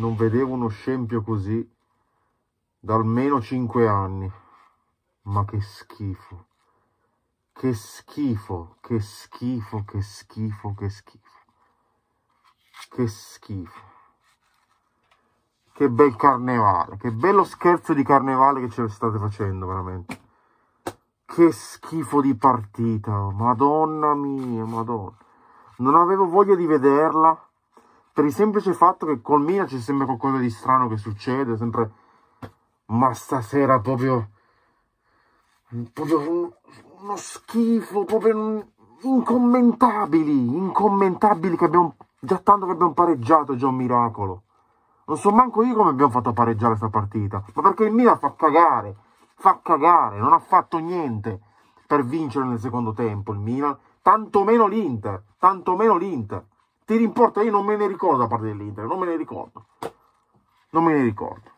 non vedevo uno scempio così da almeno 5 anni. Ma che schifo. Che schifo, che schifo, che schifo, che schifo. Che schifo. Che bel carnevale, che bello scherzo di carnevale che ce state facendo veramente. Che schifo di partita, madonna mia, madonna. Non avevo voglia di vederla per il semplice fatto che col Milan c'è sempre qualcosa di strano che succede, sempre ma stasera proprio proprio uno schifo, proprio incommentabili, incommentabili che abbiamo già tanto che abbiamo pareggiato, è già un miracolo. Non so manco io come abbiamo fatto a pareggiare questa partita, ma perché il Milan fa cagare, fa cagare, non ha fatto niente per vincere nel secondo tempo il Milan, tantomeno l'Inter, tantomeno l'Inter ti rimporta io non me ne ricordo a parte dell'Inter, non me ne ricordo. Non me ne ricordo.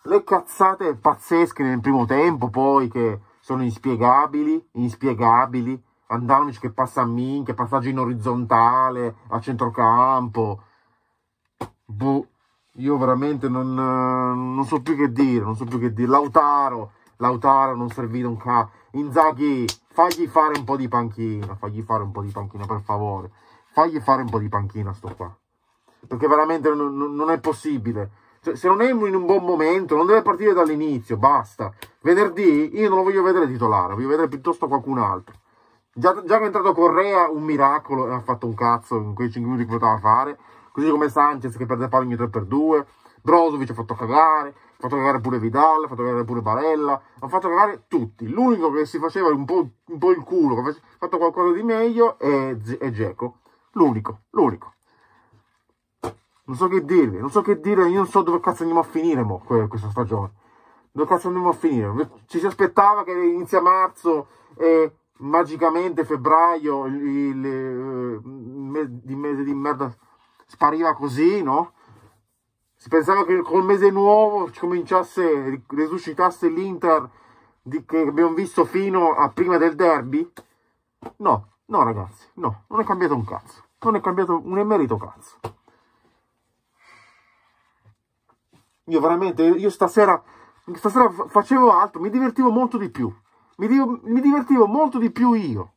Le cazzate pazzesche nel primo tempo, poi che sono inspiegabili, inspiegabili. Andanovic che passa a minchia, passaggio in orizzontale, a centrocampo. Boh, io veramente non, non, so più che dire, non so più che dire. Lautaro, Lautaro non servito un cazzo. Inzaghi, fagli fare un po' di panchina, fagli fare un po' di panchina per favore fagli fare un po' di panchina sto qua. Perché veramente non, non è possibile. Cioè, se non è in un buon momento, non deve partire dall'inizio, basta. Venerdì io non lo voglio vedere titolare, voglio vedere piuttosto qualcun altro. Già, già che è entrato Correa, un miracolo, e ha fatto un cazzo in quei 5 minuti che poteva fare. Così come Sanchez che perde palo ogni 3x2. Brozovic ha fatto cagare, ha fatto cagare pure Vidal, ha fatto cagare pure Barella, ha fatto cagare tutti. L'unico che si faceva un po', un po il culo, che ha fatto qualcosa di meglio è Geco L'unico, l'unico. Non so che dirvi, non so che dire, io non so dove cazzo andiamo a finire mo, questa stagione. Dove cazzo andiamo a finire? Ci si aspettava che inizia marzo e magicamente febbraio, il, il, eh, il mese di merda spariva così, no? Si pensava che col mese nuovo cominciasse, resuscitasse l'Inter che abbiamo visto fino a prima del derby? No, No ragazzi, no, non è cambiato un cazzo. Non è cambiato un emerito cazzo. Io veramente, io stasera, stasera facevo altro, mi divertivo molto di più. Mi, mi divertivo molto di più io.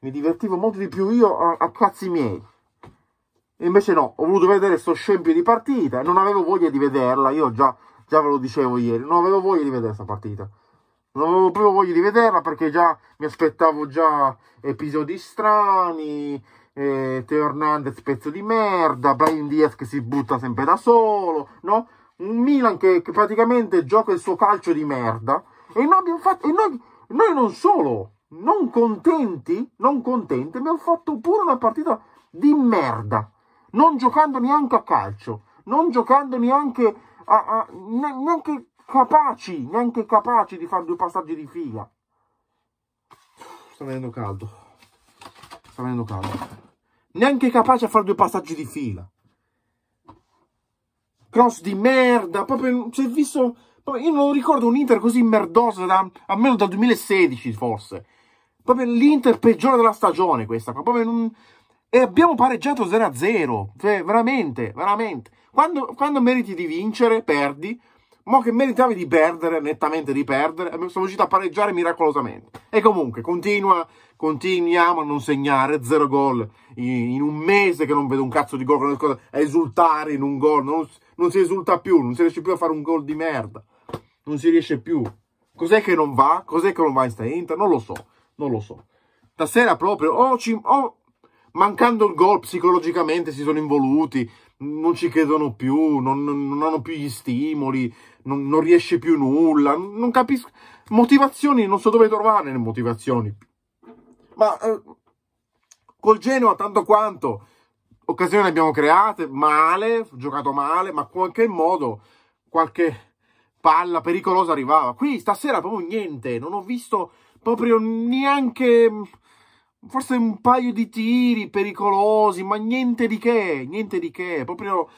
Mi divertivo molto di più io a, a cazzi miei. E invece no, ho voluto vedere sto scempio di partita. Non avevo voglia di vederla, io già, già ve lo dicevo ieri. Non avevo voglia di vedere questa partita non avevo proprio voglia di vederla perché già mi aspettavo già episodi strani, eh, Teo Hernandez pezzo di merda, Brian Diaz che si butta sempre da solo, no? Un Milan che, che praticamente gioca il suo calcio di merda e noi abbiamo fatto, e noi, noi non solo, non contenti, non contenti, abbiamo fatto pure una partita di merda, non giocando neanche a calcio, non giocando neanche a, a neanche capaci, neanche capaci di fare due passaggi di fila. Sta venendo caldo. Sta venendo caldo. Neanche capaci a fare due passaggi di fila. Cross di merda, proprio si è visto... io non ricordo un Inter così merdoso da, almeno dal 2016 forse. Proprio l'Inter peggiore della stagione questa. Proprio non, e abbiamo pareggiato 0-0. Cioè, veramente, veramente. Quando, quando meriti di vincere, perdi ma che meritavi di perdere, nettamente di perdere, sono riuscito a pareggiare miracolosamente. E comunque, continua, continuiamo a non segnare zero gol in, in, un mese che non vedo un cazzo di gol, cosa, a esultare in un gol, non, non si esulta più, non si riesce più a fare un gol di merda, non si riesce più. Cos'è che non va? Cos'è che non va in sta Inter? Non lo so, non lo so. Stasera proprio, o, oh, oh, mancando il gol psicologicamente si sono involuti, non ci credono più, non, non hanno più gli stimoli, non, non, riesce più nulla, non capisco. Motivazioni, non so dove trovare le motivazioni. Ma eh, col Genoa tanto quanto, occasioni abbiamo create, male, giocato male, ma in qualche modo qualche palla pericolosa arrivava. Qui stasera proprio niente, non ho visto proprio neanche forse un paio di tiri pericolosi, ma niente di che, niente di che, proprio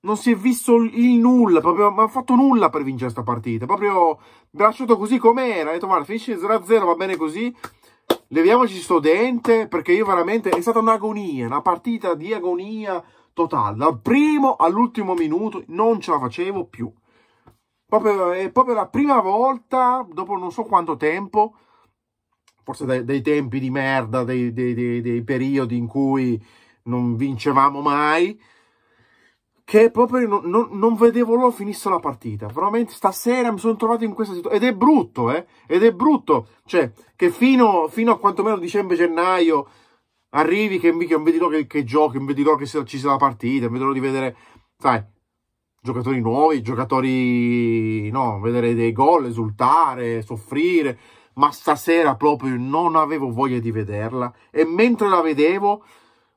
non si è visto il nulla, proprio non ha fatto nulla per vincere questa partita, proprio lasciato così com'era, ha detto guarda finisce 0-0, va bene così, leviamoci sto dente, perché io veramente, è stata un'agonia, una partita di agonia totale, dal primo all'ultimo minuto non ce la facevo più, proprio, è proprio la prima volta, dopo non so quanto tempo, forse dai, dei tempi di merda, dei, dei, dei, dei periodi in cui non vincevamo mai, che proprio non, non, non vedevo loro finisse la partita. Veramente stasera mi sono trovato in questa situazione. Ed è brutto, eh? Ed è brutto. Cioè, che fino, fino a quantomeno dicembre-gennaio arrivi che, che non vedi l'ora che, che giochi, non vedi l'ora che ci sia la partita, non vedi l'ora di vedere, sai, giocatori nuovi, giocatori, no, vedere dei gol, esultare, soffrire ma stasera proprio non avevo voglia di vederla e mentre la vedevo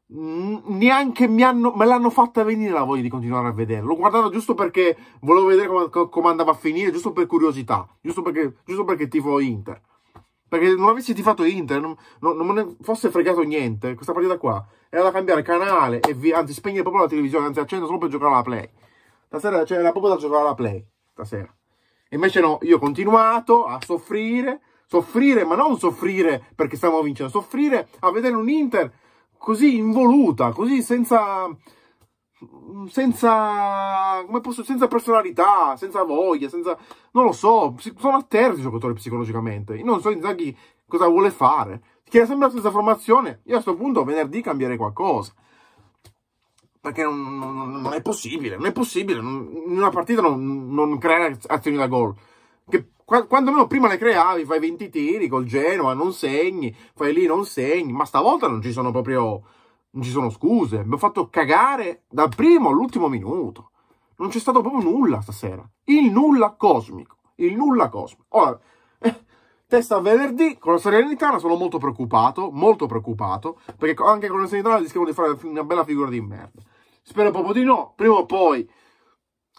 neanche hanno, me l'hanno fatta venire la voglia di continuare a vederla. L'ho guardata giusto perché volevo vedere come, come, andava a finire, giusto per curiosità, giusto perché, giusto perché tifo Inter. Perché non avessi tifato Inter, non, non, non me ne fosse fregato niente, questa partita qua era da cambiare canale e vi, anzi spegnere proprio la televisione, anzi accendere solo per giocare alla play. Stasera cioè, era proprio da giocare alla play, stasera. Invece no, io ho continuato a soffrire, soffrire, ma non soffrire perché stiamo vincendo, soffrire a vedere un Inter così involuta, così senza, senza, come posso, senza personalità, senza voglia, senza, non lo so, sono a atterri i giocatori psicologicamente, Io non so Inzaghi cosa vuole fare, chiede sempre la stessa formazione, io a questo punto venerdì cambierei qualcosa, perché non, non, non è possibile, non è possibile, in una partita non, non creare azioni da gol, quando meno prima le creavi, fai 20 tiri col Genoa, non segni, fai lì, non segni, ma stavolta non ci sono proprio, non ci sono scuse, mi ho fatto cagare dal primo all'ultimo minuto, non c'è stato proprio nulla stasera, il nulla cosmico, il nulla cosmico. Ora, eh, testa a venerdì con la Salernitana sono molto preoccupato, molto preoccupato, perché anche con la Salernitana rischiamo di fare una bella figura di merda. Spero proprio di no, prima o poi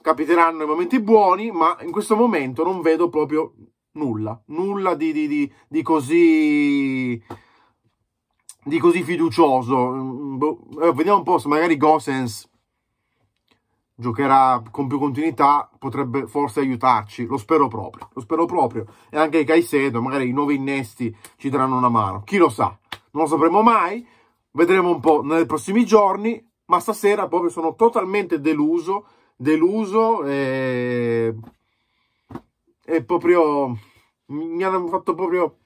capiteranno i momenti buoni, ma in questo momento non vedo proprio nulla, nulla di, di, di, di così di così fiducioso. Mm, boh. Eh, vediamo un po' se magari Gosens giocherà con più continuità, potrebbe forse aiutarci, lo spero proprio, lo spero proprio. E anche Caicedo, magari i nuovi innesti ci daranno una mano, chi lo sa, non lo sapremo mai, vedremo un po' nei prossimi giorni, ma stasera proprio sono totalmente deluso deluso e, e proprio mi hanno fatto proprio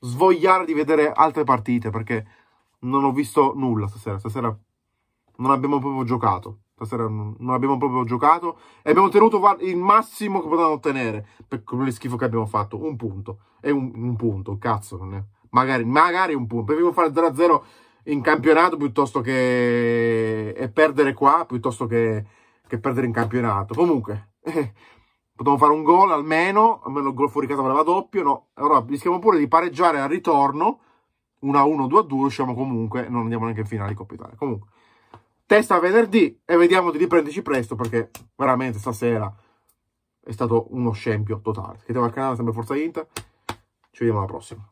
svogliare di vedere altre partite perché non ho visto nulla stasera. Stasera non abbiamo proprio giocato. Stasera non abbiamo proprio giocato e abbiamo ottenuto il massimo che potevamo ottenere per quello schifo che abbiamo fatto. Un punto. E un, un punto, cazzo. Magari, magari un punto. Preferivo fare 0-0 in campionato piuttosto che e perdere qua, piuttosto che che perdere in campionato. Comunque, eh, potevamo fare un gol almeno, almeno il gol fuori casa voleva doppio, no? Allora rischiamo pure di pareggiare al ritorno, 1-1, 2-2, usciamo comunque, non andiamo neanche in finale di Coppa Italia. Comunque, testa venerdì e vediamo di riprenderci presto perché veramente stasera è stato uno scempio totale. Iscrivetevi al canale, sempre Forza Inter, ci vediamo alla prossima.